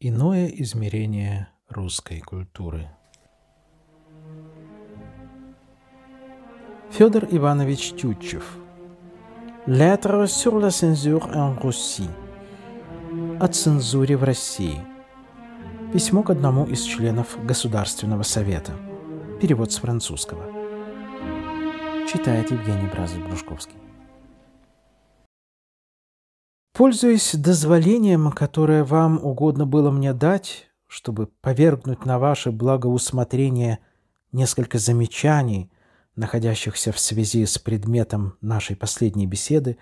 Иное измерение русской культуры. Федор Иванович Тютчев. Lettre sur la censure en Russie. О цензуре в России. Письмо к одному из членов Государственного совета. Перевод с французского. Читает Евгений Бразов-Брушковский. Пользуясь дозволением, которое вам угодно было мне дать, чтобы повергнуть на ваше благоусмотрение несколько замечаний, находящихся в связи с предметом нашей последней беседы,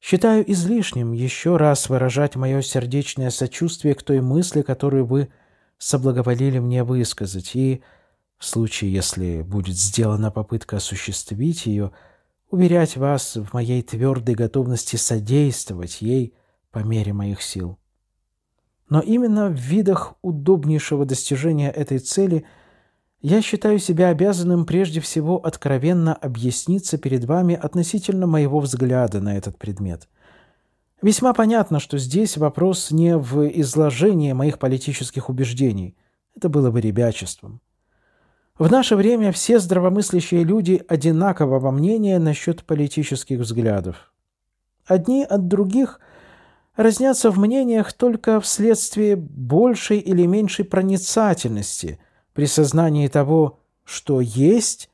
считаю излишним еще раз выражать мое сердечное сочувствие к той мысли, которую вы соблаговолили мне высказать, и в случае, если будет сделана попытка осуществить ее – уверять вас в моей твердой готовности содействовать ей по мере моих сил. Но именно в видах удобнейшего достижения этой цели я считаю себя обязанным прежде всего откровенно объясниться перед вами относительно моего взгляда на этот предмет. Весьма понятно, что здесь вопрос не в изложении моих политических убеждений. Это было бы ребячеством. В наше время все здравомыслящие люди одинакового мнения насчет политических взглядов. Одни от других разнятся в мнениях только вследствие большей или меньшей проницательности при сознании того, что есть,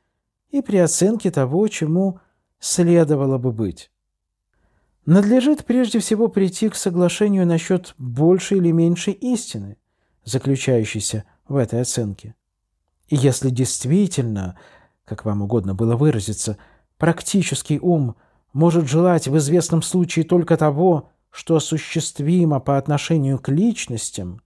и при оценке того, чему следовало бы быть. Надлежит прежде всего прийти к соглашению насчет большей или меньшей истины, заключающейся в этой оценке. И если действительно, как вам угодно было выразиться, практический ум может желать в известном случае только того, что осуществимо по отношению к личностям,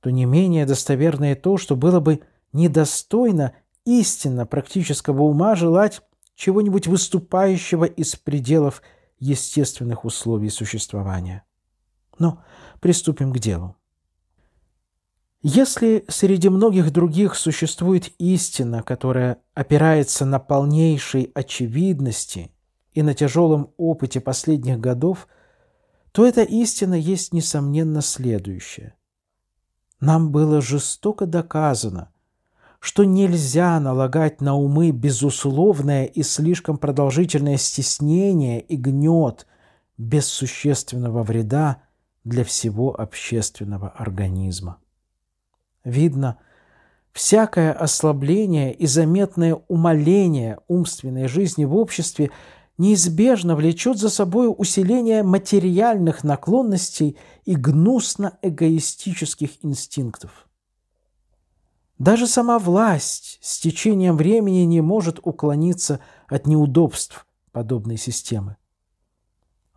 то не менее достоверное то, что было бы недостойно истинно практического ума желать чего-нибудь выступающего из пределов естественных условий существования. Но приступим к делу. Если среди многих других существует истина, которая опирается на полнейшей очевидности и на тяжелом опыте последних годов, то эта истина есть, несомненно, следующая. Нам было жестоко доказано, что нельзя налагать на умы безусловное и слишком продолжительное стеснение и гнет без существенного вреда для всего общественного организма. Видно, всякое ослабление и заметное умаление умственной жизни в обществе неизбежно влечет за собой усиление материальных наклонностей и гнусно-эгоистических инстинктов. Даже сама власть с течением времени не может уклониться от неудобств подобной системы.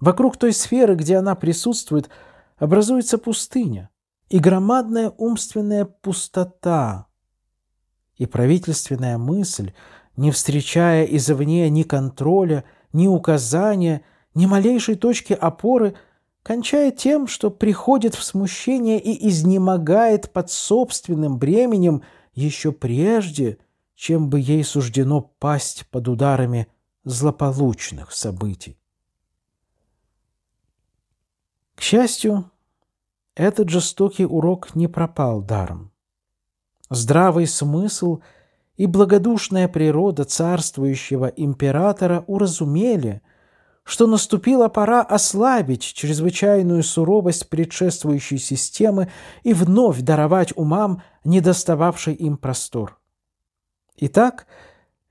Вокруг той сферы, где она присутствует, образуется пустыня – и громадная умственная пустота, и правительственная мысль, не встречая извне ни контроля, ни указания, ни малейшей точки опоры, кончая тем, что приходит в смущение и изнемогает под собственным бременем еще прежде, чем бы ей суждено пасть под ударами злополучных событий. К счастью, этот жестокий урок не пропал даром. Здравый смысл и благодушная природа царствующего императора уразумели, что наступила пора ослабить чрезвычайную суровость предшествующей системы и вновь даровать умам недостававший им простор. Итак,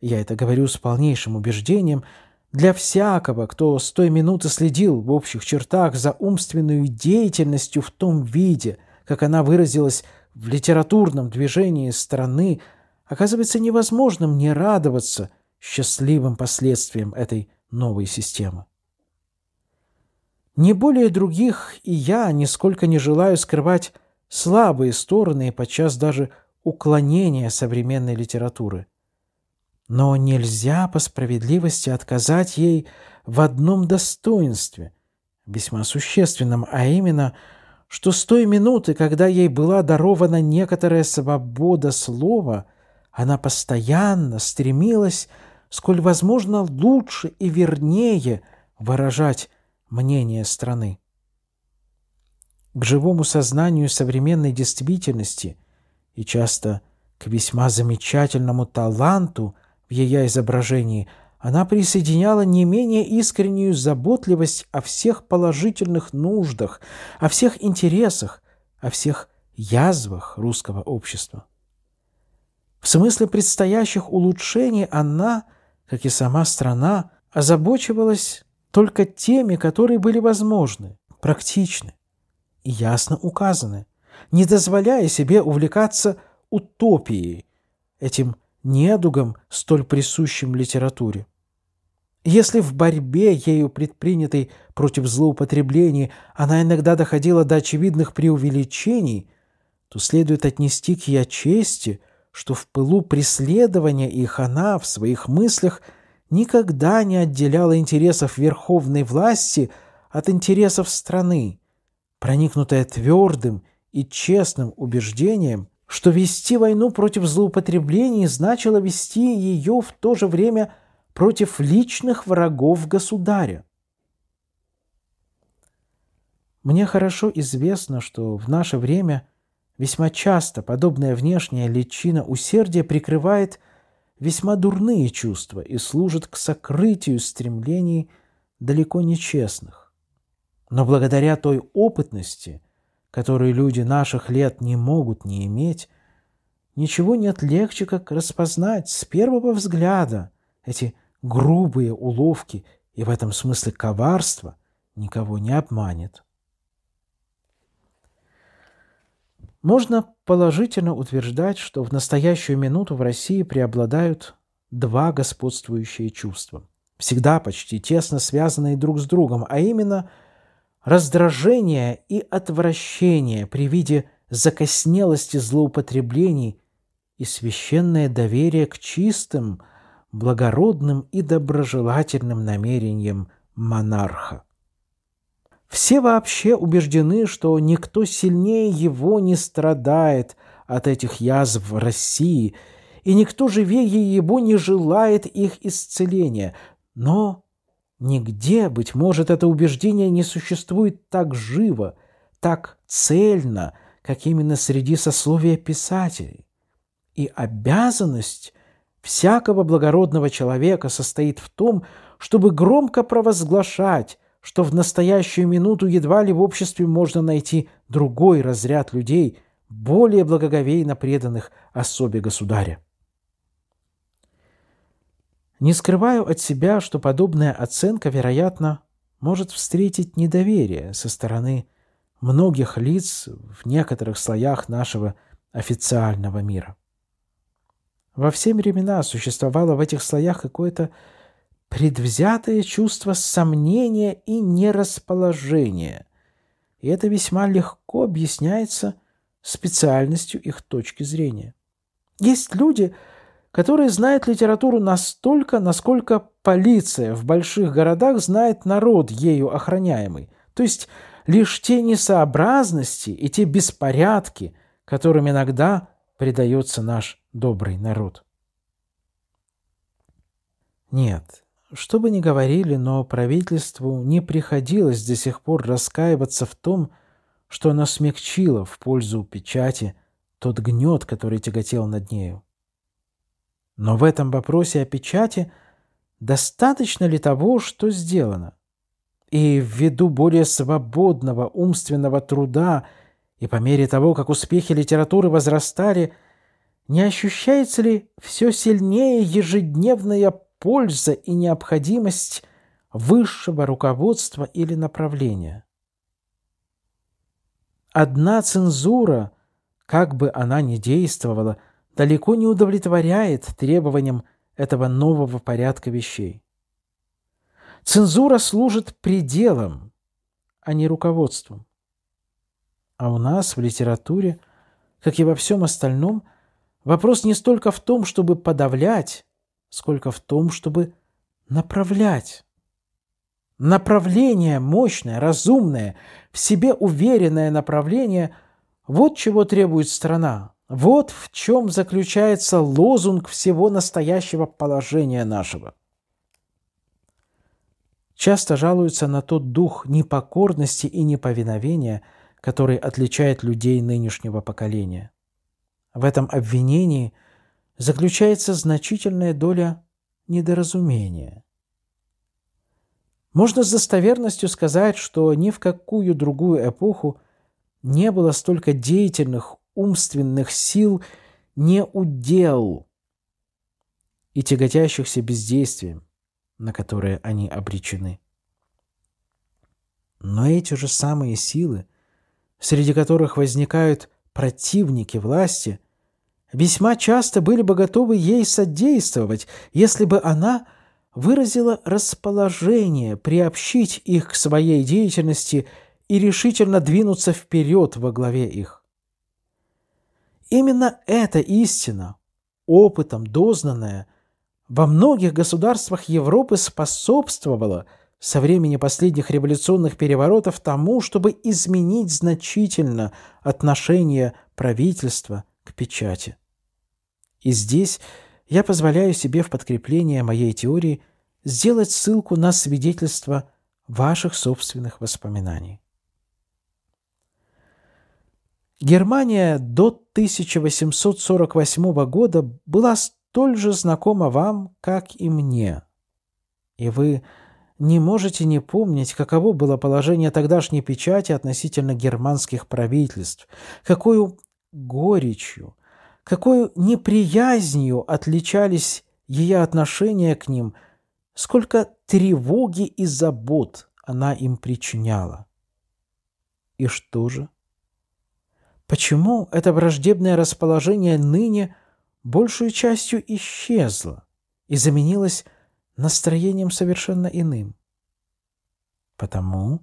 я это говорю с полнейшим убеждением – для всякого, кто с той минуты следил в общих чертах за умственной деятельностью в том виде, как она выразилась в литературном движении страны, оказывается невозможным не радоваться счастливым последствиям этой новой системы. Не более других и я нисколько не желаю скрывать слабые стороны и подчас даже уклонения современной литературы – но нельзя по справедливости отказать ей в одном достоинстве, весьма существенном, а именно, что с той минуты, когда ей была дарована некоторая свобода слова, она постоянно стремилась, сколь возможно, лучше и вернее выражать мнение страны. К живому сознанию современной действительности и часто к весьма замечательному таланту в ее изображении, она присоединяла не менее искреннюю заботливость о всех положительных нуждах, о всех интересах, о всех язвах русского общества. В смысле предстоящих улучшений она, как и сама страна, озабочивалась только теми, которые были возможны, практичны и ясно указаны, не дозволяя себе увлекаться утопией, этим недугом, столь присущим литературе. Если в борьбе, ею предпринятой против злоупотреблений, она иногда доходила до очевидных преувеличений, то следует отнести к ее чести, что в пылу преследования их она в своих мыслях никогда не отделяла интересов верховной власти от интересов страны, проникнутая твердым и честным убеждением, что вести войну против злоупотреблений значило вести ее в то же время против личных врагов государя. Мне хорошо известно, что в наше время весьма часто подобная внешняя личина усердия прикрывает весьма дурные чувства и служит к сокрытию стремлений далеко нечестных. Но благодаря той опытности – которые люди наших лет не могут не иметь, ничего нет легче, как распознать с первого взгляда эти грубые уловки и в этом смысле коварство никого не обманет. Можно положительно утверждать, что в настоящую минуту в России преобладают два господствующие чувства, всегда почти тесно связанные друг с другом, а именно – раздражение и отвращение при виде закоснелости злоупотреблений и священное доверие к чистым, благородным и доброжелательным намерениям монарха. Все вообще убеждены, что никто сильнее его не страдает от этих язв в России, и никто живее его не желает их исцеления. Но Нигде, быть может, это убеждение не существует так живо, так цельно, как именно среди сословия писателей. И обязанность всякого благородного человека состоит в том, чтобы громко провозглашать, что в настоящую минуту едва ли в обществе можно найти другой разряд людей, более благоговейно преданных особе государя. Не скрываю от себя, что подобная оценка, вероятно, может встретить недоверие со стороны многих лиц в некоторых слоях нашего официального мира. Во все времена существовало в этих слоях какое-то предвзятое чувство сомнения и нерасположения, и это весьма легко объясняется специальностью их точки зрения. Есть люди, которые которые знают литературу настолько, насколько полиция в больших городах знает народ, ею охраняемый. То есть лишь те несообразности и те беспорядки, которым иногда предается наш добрый народ. Нет, что бы ни говорили, но правительству не приходилось до сих пор раскаиваться в том, что оно смягчило в пользу печати тот гнет, который тяготел над нею. Но в этом вопросе о печати достаточно ли того, что сделано? И ввиду более свободного умственного труда и по мере того, как успехи литературы возрастали, не ощущается ли все сильнее ежедневная польза и необходимость высшего руководства или направления? Одна цензура, как бы она ни действовала – далеко не удовлетворяет требованиям этого нового порядка вещей. Цензура служит пределом, а не руководством. А у нас в литературе, как и во всем остальном, вопрос не столько в том, чтобы подавлять, сколько в том, чтобы направлять. Направление мощное, разумное, в себе уверенное направление – вот чего требует страна, вот в чем заключается лозунг всего настоящего положения нашего. Часто жалуются на тот дух непокорности и неповиновения, который отличает людей нынешнего поколения. В этом обвинении заключается значительная доля недоразумения. Можно с достоверностью сказать, что ни в какую другую эпоху не было столько деятельных, умственных сил не удел и тяготящихся бездействием, на которое они обречены. Но эти же самые силы, среди которых возникают противники власти, весьма часто были бы готовы ей содействовать, если бы она выразила расположение приобщить их к своей деятельности и решительно двинуться вперед во главе их. Именно эта истина, опытом дознанная, во многих государствах Европы способствовала со времени последних революционных переворотов тому, чтобы изменить значительно отношение правительства к печати. И здесь я позволяю себе в подкрепление моей теории сделать ссылку на свидетельство ваших собственных воспоминаний. Германия до 1848 года была столь же знакома вам, как и мне. И вы не можете не помнить, каково было положение тогдашней печати относительно германских правительств, какую горечью, какую неприязнью отличались ее отношения к ним, сколько тревоги и забот она им причиняла. И что же? Почему это враждебное расположение ныне большую частью исчезло и заменилось настроением совершенно иным? Потому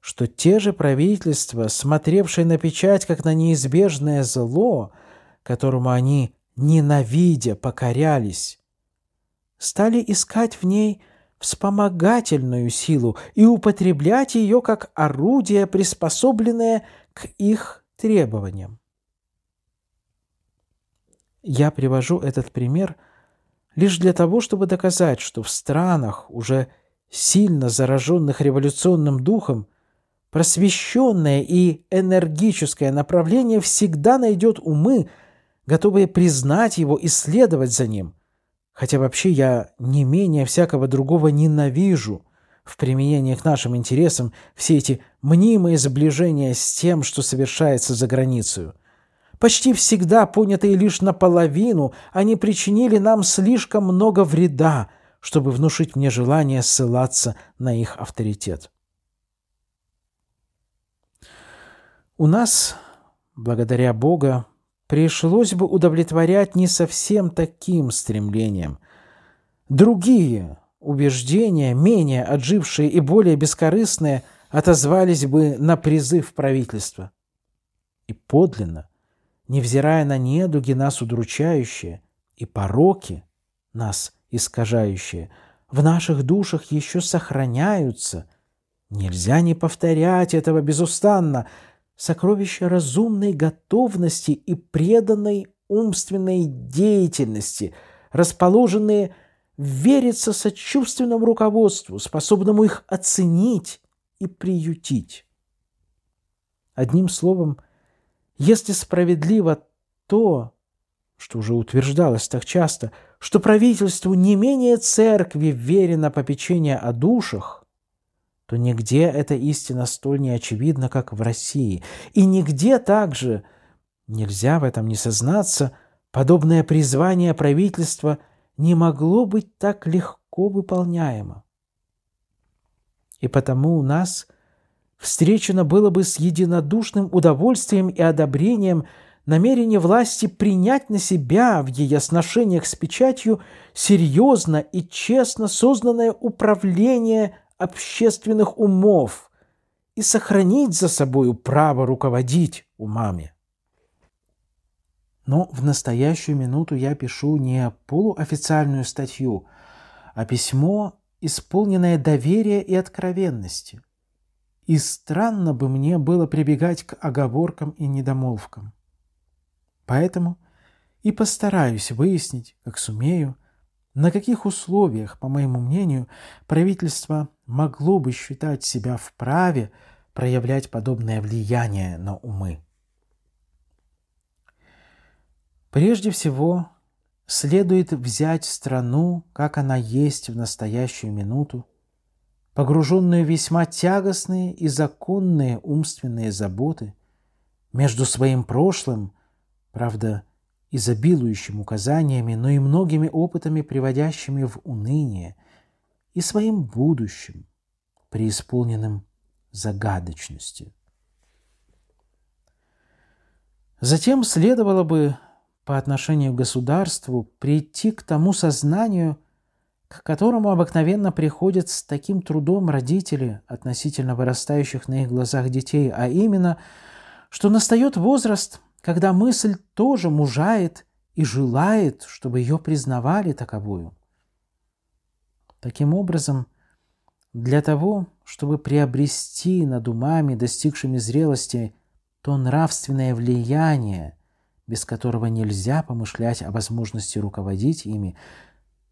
что те же правительства, смотревшие на печать как на неизбежное зло, которому они, ненавидя, покорялись, стали искать в ней вспомогательную силу и употреблять ее как орудие, приспособленное к их требованиям. Я привожу этот пример лишь для того, чтобы доказать, что в странах, уже сильно зараженных революционным духом, просвещенное и энергическое направление всегда найдет умы, готовые признать его и следовать за ним. Хотя вообще я не менее всякого другого ненавижу – в применении к нашим интересам все эти мнимые сближения с тем, что совершается за границу, Почти всегда понятые лишь наполовину, они причинили нам слишком много вреда, чтобы внушить мне желание ссылаться на их авторитет. У нас, благодаря Бога, пришлось бы удовлетворять не совсем таким стремлением. Другие – Убеждения, менее отжившие и более бескорыстные, отозвались бы на призыв правительства. И подлинно, невзирая на недуги нас удручающие и пороки нас искажающие, в наших душах еще сохраняются, нельзя не повторять этого безустанно, сокровища разумной готовности и преданной умственной деятельности, расположенные верится сочувственному руководству, способному их оценить и приютить. Одним словом, если справедливо то, что уже утверждалось так часто, что правительству не менее церкви верено попечение о душах, то нигде эта истина столь не очевидна, как в России. И нигде также, нельзя в этом не сознаться, подобное призвание правительства – не могло быть так легко выполняемо. И потому у нас встречено было бы с единодушным удовольствием и одобрением намерение власти принять на себя в ее сношениях с печатью серьезно и честно созданное управление общественных умов и сохранить за собою право руководить умами. Но в настоящую минуту я пишу не полуофициальную статью, а письмо, исполненное доверия и откровенности. И странно бы мне было прибегать к оговоркам и недомолвкам. Поэтому и постараюсь выяснить, как сумею, на каких условиях, по моему мнению, правительство могло бы считать себя вправе проявлять подобное влияние на умы. Прежде всего, следует взять страну, как она есть в настоящую минуту, погруженную в весьма тягостные и законные умственные заботы, между своим прошлым, правда, изобилующим указаниями, но и многими опытами, приводящими в уныние, и своим будущим, преисполненным загадочностью. Затем следовало бы по отношению к государству прийти к тому сознанию, к которому обыкновенно приходят с таким трудом родители относительно вырастающих на их глазах детей, а именно, что настает возраст, когда мысль тоже мужает и желает, чтобы ее признавали таковую. Таким образом, для того, чтобы приобрести над умами, достигшими зрелости, то нравственное влияние – без которого нельзя помышлять о возможности руководить ими,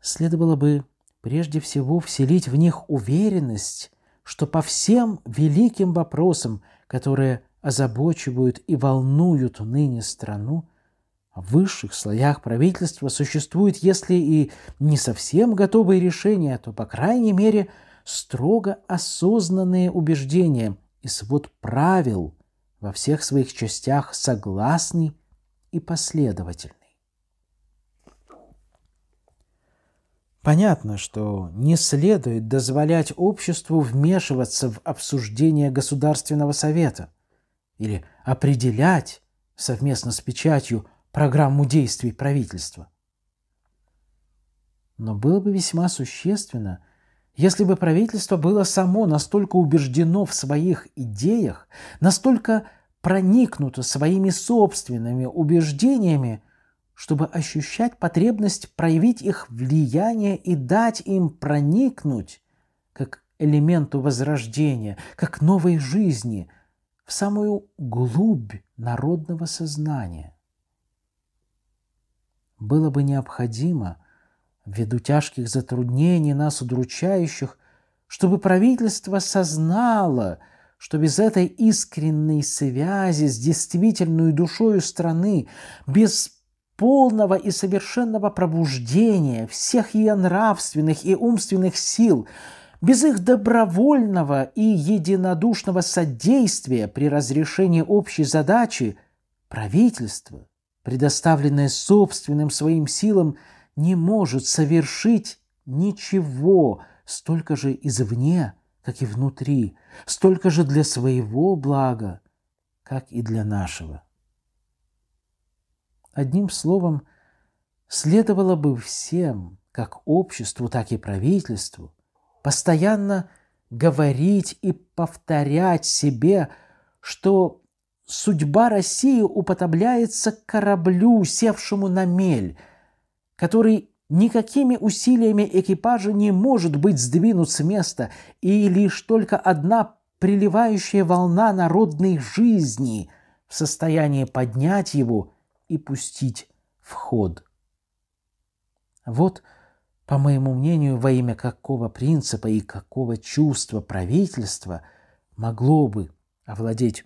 следовало бы прежде всего вселить в них уверенность, что по всем великим вопросам, которые озабочивают и волнуют ныне страну, в высших слоях правительства существует, если и не совсем готовые решения, то, по крайней мере, строго осознанные убеждения и свод правил во всех своих частях согласный и последовательный. Понятно, что не следует дозволять обществу вмешиваться в обсуждение Государственного совета или определять совместно с печатью программу действий правительства. Но было бы весьма существенно, если бы правительство было само настолько убеждено в своих идеях, настолько проникнута своими собственными убеждениями, чтобы ощущать потребность проявить их влияние и дать им проникнуть, как элементу возрождения, как новой жизни, в самую глубь народного сознания. Было бы необходимо, ввиду тяжких затруднений нас удручающих, чтобы правительство сознало – что без этой искренней связи с действительной душою страны, без полного и совершенного пробуждения всех ее нравственных и умственных сил, без их добровольного и единодушного содействия при разрешении общей задачи, правительство, предоставленное собственным своим силам, не может совершить ничего столько же извне – как и внутри, столько же для своего блага, как и для нашего. Одним словом, следовало бы всем, как обществу, так и правительству, постоянно говорить и повторять себе, что судьба России уподобляется кораблю, севшему на мель, который Никакими усилиями экипажа не может быть сдвинут с места, и лишь только одна приливающая волна народной жизни в состоянии поднять его и пустить в ход. Вот, по моему мнению, во имя какого принципа и какого чувства правительства могло бы овладеть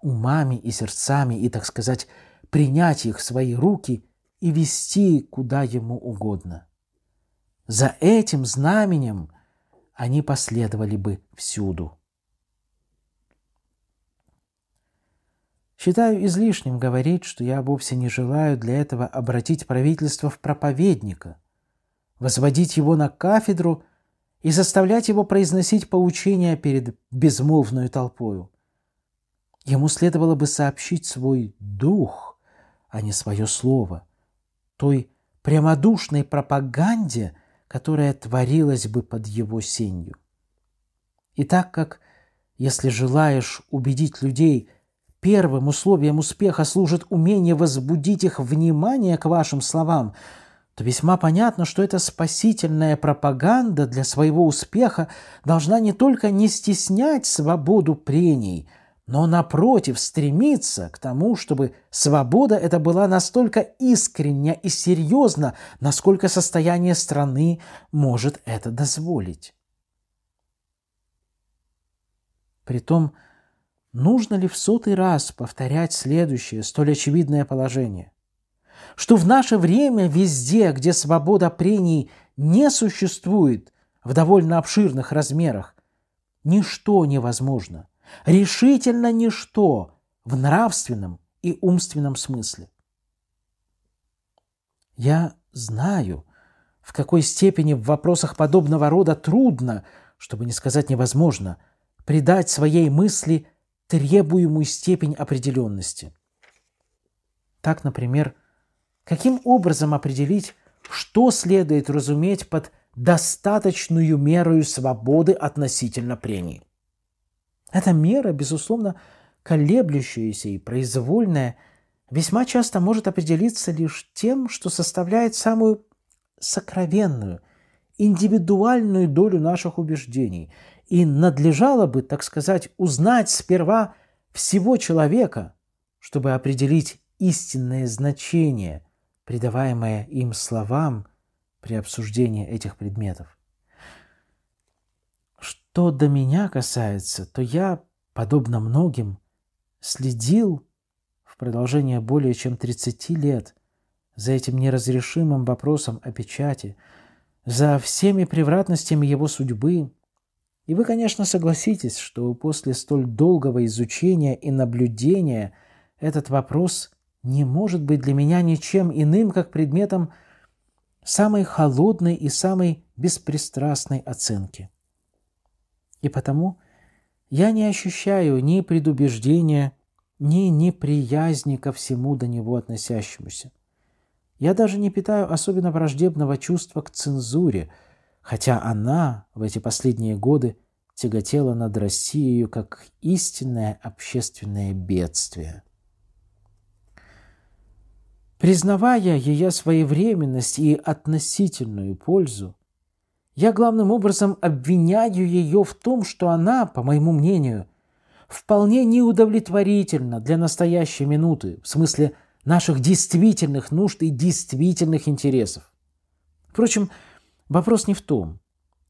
умами и сердцами и, так сказать, принять их в свои руки – и вести куда ему угодно. За этим знаменем они последовали бы всюду. Считаю излишним говорить, что я вовсе не желаю для этого обратить правительство в проповедника, возводить его на кафедру и заставлять его произносить поучения перед безмолвную толпою. Ему следовало бы сообщить свой дух, а не свое слово – той прямодушной пропаганде, которая творилась бы под его сенью. И так как, если желаешь убедить людей, первым условием успеха служит умение возбудить их внимание к вашим словам, то весьма понятно, что эта спасительная пропаганда для своего успеха должна не только не стеснять свободу прений – но напротив стремиться к тому, чтобы свобода эта была настолько искренняя и серьезна, насколько состояние страны может это дозволить. Притом, нужно ли в сотый раз повторять следующее, столь очевидное положение? Что в наше время везде, где свобода прений не существует в довольно обширных размерах, ничто невозможно. Решительно ничто в нравственном и умственном смысле. Я знаю, в какой степени в вопросах подобного рода трудно, чтобы не сказать невозможно, придать своей мысли требуемую степень определенности. Так, например, каким образом определить, что следует разуметь под достаточную меру свободы относительно прений? Эта мера, безусловно, колеблющаяся и произвольная, весьма часто может определиться лишь тем, что составляет самую сокровенную, индивидуальную долю наших убеждений, и надлежало бы, так сказать, узнать сперва всего человека, чтобы определить истинное значение, придаваемое им словам при обсуждении этих предметов что до меня касается, то я, подобно многим, следил в продолжение более чем 30 лет за этим неразрешимым вопросом о печати, за всеми превратностями его судьбы. И вы, конечно, согласитесь, что после столь долгого изучения и наблюдения этот вопрос не может быть для меня ничем иным, как предметом самой холодной и самой беспристрастной оценки. И потому я не ощущаю ни предубеждения, ни неприязни ко всему до него относящемуся. Я даже не питаю особенно враждебного чувства к цензуре, хотя она в эти последние годы тяготела над Россией как истинное общественное бедствие. Признавая ее своевременность и относительную пользу, я главным образом обвиняю ее в том, что она, по моему мнению, вполне неудовлетворительна для настоящей минуты, в смысле наших действительных нужд и действительных интересов. Впрочем, вопрос не в том.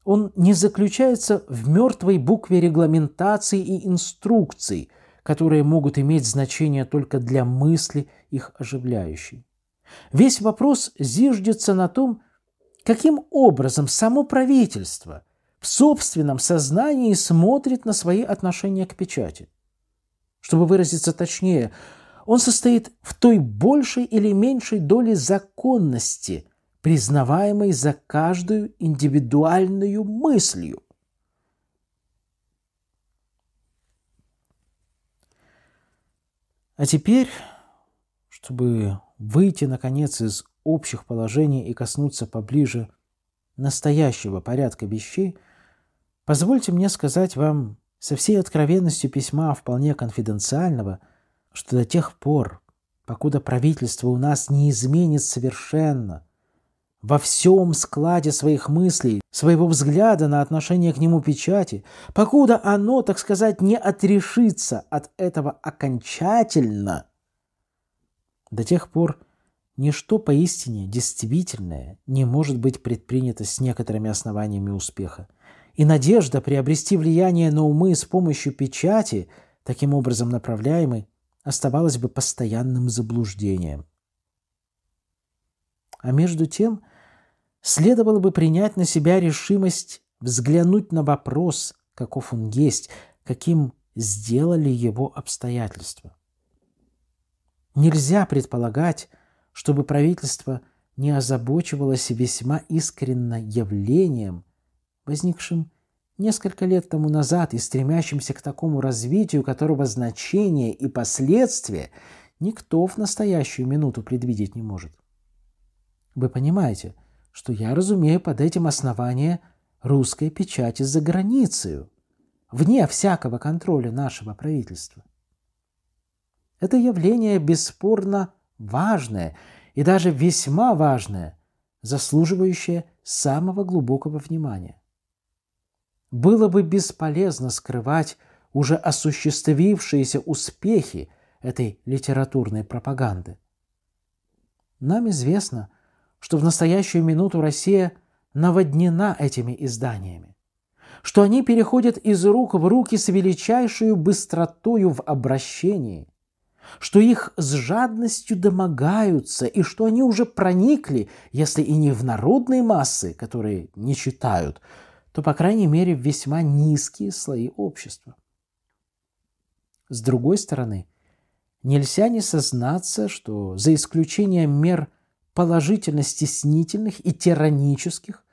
Он не заключается в мертвой букве регламентации и инструкций, которые могут иметь значение только для мысли их оживляющей. Весь вопрос зиждется на том, Каким образом само правительство в собственном сознании смотрит на свои отношения к печати? Чтобы выразиться точнее, он состоит в той большей или меньшей доле законности, признаваемой за каждую индивидуальную мыслью. А теперь, чтобы выйти, наконец, из общих положений и коснуться поближе настоящего порядка вещей, позвольте мне сказать вам со всей откровенностью письма вполне конфиденциального, что до тех пор, покуда правительство у нас не изменит совершенно во всем складе своих мыслей, своего взгляда на отношение к нему печати, покуда оно, так сказать, не отрешится от этого окончательно, до тех пор, Ничто поистине действительное не может быть предпринято с некоторыми основаниями успеха. И надежда приобрести влияние на умы с помощью печати, таким образом направляемой, оставалась бы постоянным заблуждением. А между тем, следовало бы принять на себя решимость взглянуть на вопрос, каков он есть, каким сделали его обстоятельства. Нельзя предполагать, чтобы правительство не озабочивалось весьма искренно явлением, возникшим несколько лет тому назад и стремящимся к такому развитию, которого значение и последствия никто в настоящую минуту предвидеть не может. Вы понимаете, что я разумею под этим основание русской печати за границей, вне всякого контроля нашего правительства. Это явление бесспорно важное и даже весьма важное, заслуживающее самого глубокого внимания. Было бы бесполезно скрывать уже осуществившиеся успехи этой литературной пропаганды. Нам известно, что в настоящую минуту Россия наводнена этими изданиями, что они переходят из рук в руки с величайшую быстротою в обращении, что их с жадностью домогаются и что они уже проникли, если и не в народные массы, которые не читают, то, по крайней мере, в весьма низкие слои общества. С другой стороны, нельзя не сознаться, что за исключением мер положительно-стеснительных и тиранических,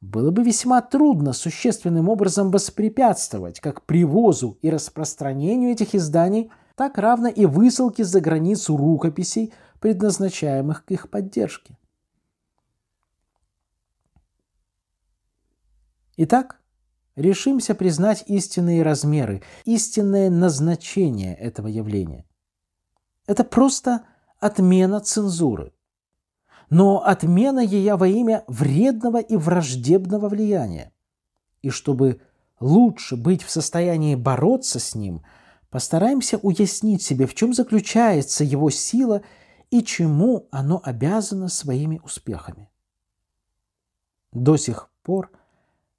было бы весьма трудно существенным образом воспрепятствовать как привозу и распространению этих изданий – так равно и высылки за границу рукописей, предназначаемых к их поддержке. Итак, решимся признать истинные размеры, истинное назначение этого явления. Это просто отмена цензуры. Но отмена ее во имя вредного и враждебного влияния. И чтобы лучше быть в состоянии бороться с ним – Постараемся уяснить себе, в чем заключается его сила и чему оно обязано своими успехами. До сих пор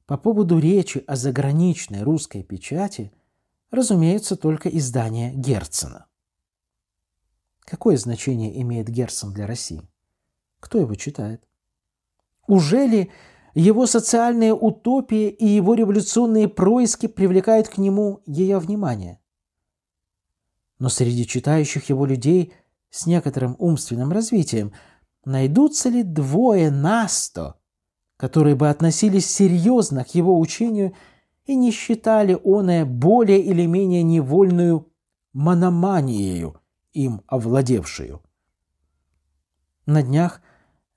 по поводу речи о заграничной русской печати, разумеется, только издание Герцена. Какое значение имеет Герцен для России? Кто его читает? Уже ли его социальные утопии и его революционные происки привлекают к нему ее внимание? но среди читающих его людей с некоторым умственным развитием найдутся ли двое на сто, которые бы относились серьезно к его учению и не считали оное более или менее невольную мономанией, им овладевшую. На днях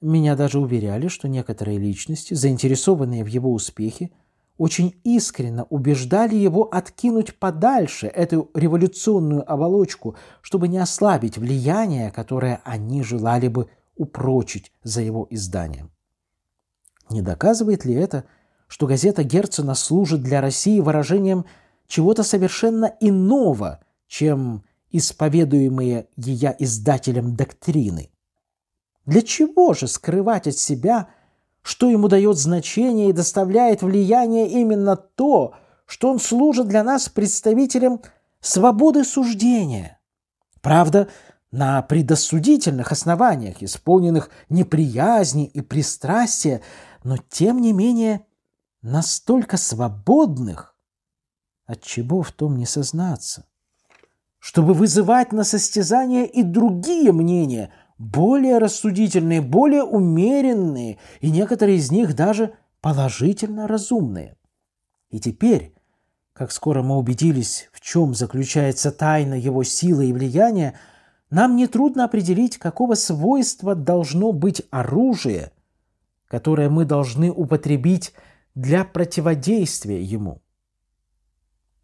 меня даже уверяли, что некоторые личности, заинтересованные в его успехе, – очень искренно убеждали его откинуть подальше эту революционную оболочку, чтобы не ослабить влияние, которое они желали бы упрочить за его изданием. Не доказывает ли это, что газета Герцена служит для России выражением чего-то совершенно иного, чем исповедуемые ее издателем доктрины? Для чего же скрывать от себя что ему дает значение и доставляет влияние именно то, что он служит для нас представителем свободы суждения. Правда, на предосудительных основаниях, исполненных неприязни и пристрастия, но тем не менее настолько свободных, от чего в том не сознаться, чтобы вызывать на состязание и другие мнения – более рассудительные, более умеренные, и некоторые из них даже положительно разумные. И теперь, как скоро мы убедились, в чем заключается тайна его силы и влияния, нам нетрудно определить, какого свойства должно быть оружие, которое мы должны употребить для противодействия ему.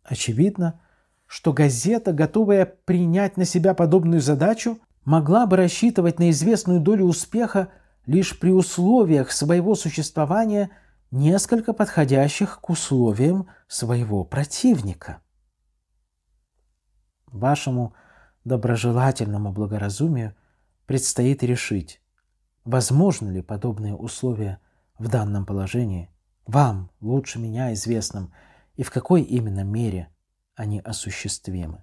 Очевидно, что газета, готовая принять на себя подобную задачу, могла бы рассчитывать на известную долю успеха лишь при условиях своего существования, несколько подходящих к условиям своего противника. Вашему доброжелательному благоразумию предстоит решить, возможны ли подобные условия в данном положении, вам лучше меня известным, и в какой именно мере они осуществимы.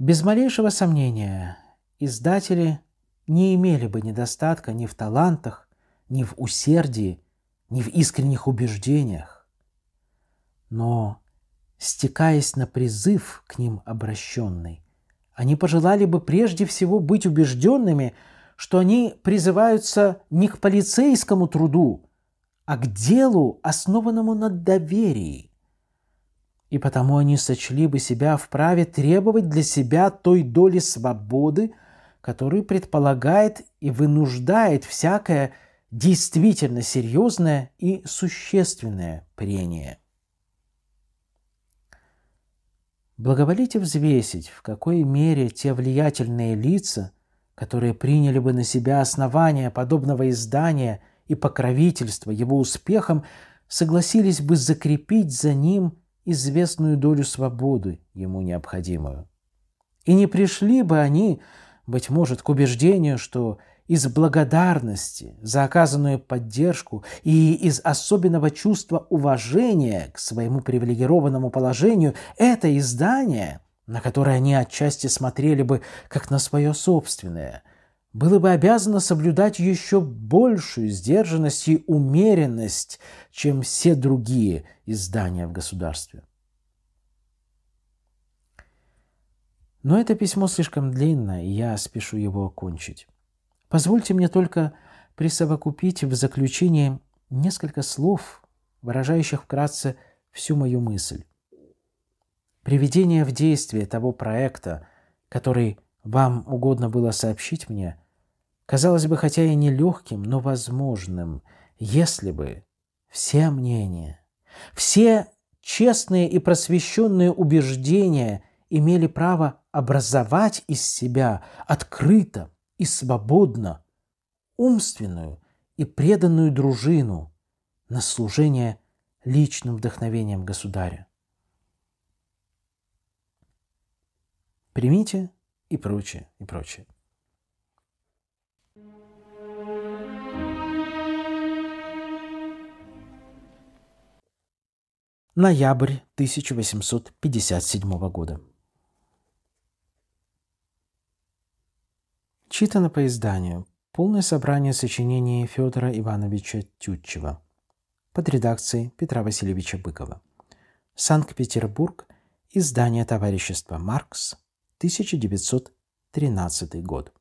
Без малейшего сомнения, издатели не имели бы недостатка ни в талантах, ни в усердии, ни в искренних убеждениях. Но, стекаясь на призыв к ним обращенный, они пожелали бы прежде всего быть убежденными, что они призываются не к полицейскому труду, а к делу, основанному на доверии – и потому они сочли бы себя вправе требовать для себя той доли свободы, которую предполагает и вынуждает всякое действительно серьезное и существенное прение. Благоволите взвесить, в какой мере те влиятельные лица, которые приняли бы на себя основание подобного издания и покровительство его успехом, согласились бы закрепить за ним – известную долю свободы ему необходимую. И не пришли бы они, быть может, к убеждению, что из благодарности за оказанную поддержку и из особенного чувства уважения к своему привилегированному положению это издание, на которое они отчасти смотрели бы как на свое собственное – было бы обязано соблюдать еще большую сдержанность и умеренность, чем все другие издания в государстве. Но это письмо слишком длинно, и я спешу его окончить. Позвольте мне только присовокупить в заключение несколько слов, выражающих вкратце всю мою мысль. Приведение в действие того проекта, который вам угодно было сообщить мне – казалось бы, хотя и нелегким, но возможным, если бы все мнения, все честные и просвещенные убеждения имели право образовать из себя открыто и свободно умственную и преданную дружину на служение личным вдохновением государя. Примите и прочее, и прочее. Ноябрь 1857 года. Читано по изданию. Полное собрание сочинений Федора Ивановича Тютчева под редакцией Петра Васильевича Быкова. Санкт-Петербург. Издание товарищества «Маркс», 1913 год.